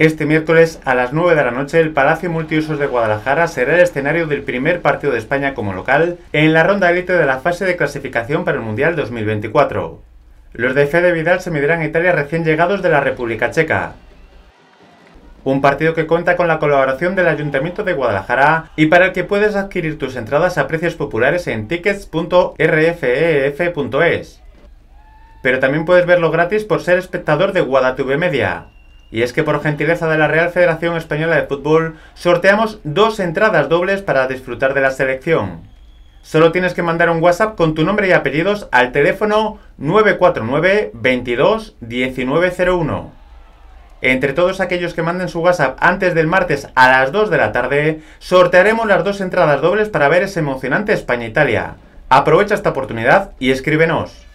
Este miércoles a las 9 de la noche el Palacio Multiusos de Guadalajara será el escenario del primer partido de España como local en la ronda élite de la fase de clasificación para el Mundial 2024. Los de Fede Vidal se medirán a Italia recién llegados de la República Checa. Un partido que cuenta con la colaboración del Ayuntamiento de Guadalajara y para el que puedes adquirir tus entradas a precios populares en tickets.rfef.es. Pero también puedes verlo gratis por ser espectador de GuadaTV Media. Y es que por gentileza de la Real Federación Española de Fútbol sorteamos dos entradas dobles para disfrutar de la selección. Solo tienes que mandar un WhatsApp con tu nombre y apellidos al teléfono 949 22 1901. Entre todos aquellos que manden su WhatsApp antes del martes a las 2 de la tarde, sortearemos las dos entradas dobles para ver ese emocionante España-Italia. Aprovecha esta oportunidad y escríbenos.